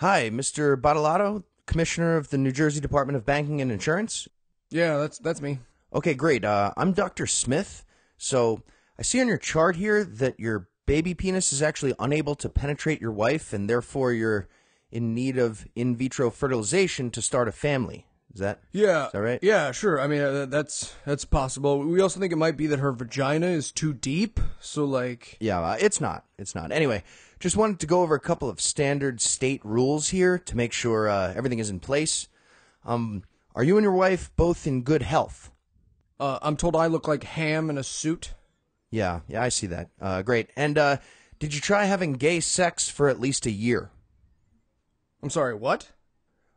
Hi, Mr. Bottolato, Commissioner of the New Jersey Department of Banking and Insurance. Yeah, that's that's me. Okay, great. Uh, I'm Dr. Smith. So I see on your chart here that your baby penis is actually unable to penetrate your wife, and therefore you're in need of in vitro fertilization to start a family. Is that yeah? Is that right? Yeah, sure. I mean, uh, that's that's possible. We also think it might be that her vagina is too deep. So like, yeah, uh, it's not. It's not. Anyway, just wanted to go over a couple of standard state rules here to make sure uh, everything is in place. Um, are you and your wife both in good health? Uh, I'm told I look like ham in a suit. Yeah, yeah, I see that. Uh, great. And uh, did you try having gay sex for at least a year? I'm sorry, what?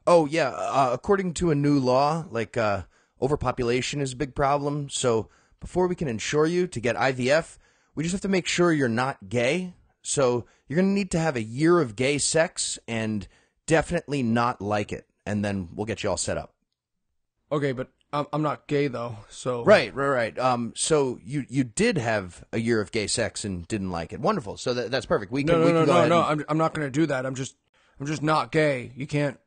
Oh yeah, uh, according to a new law, like uh, overpopulation is a big problem. So before we can insure you to get IVF, we just have to make sure you're not gay. So you're going to need to have a year of gay sex and definitely not like it, and then we'll get you all set up. Okay, but I'm I'm not gay though, so right, right, right. Um, so you you did have a year of gay sex and didn't like it. Wonderful. So that, that's perfect. We can no, no, we can no, go no, no. And... I'm I'm not going to do that. I'm just I'm just not gay. You can't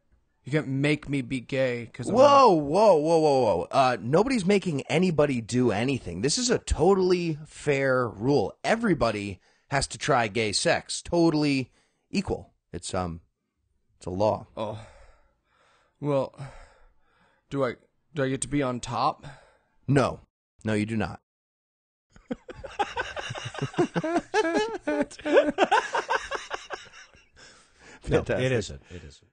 you can't make me be gay because whoa, whoa, whoa, whoa, whoa. Uh, nobody's making anybody do anything. This is a totally fair rule. Everybody has to try gay sex. Totally equal. It's um, it's a law. Oh, well, do I do I get to be on top? No, no, you do not. no, it isn't. It isn't.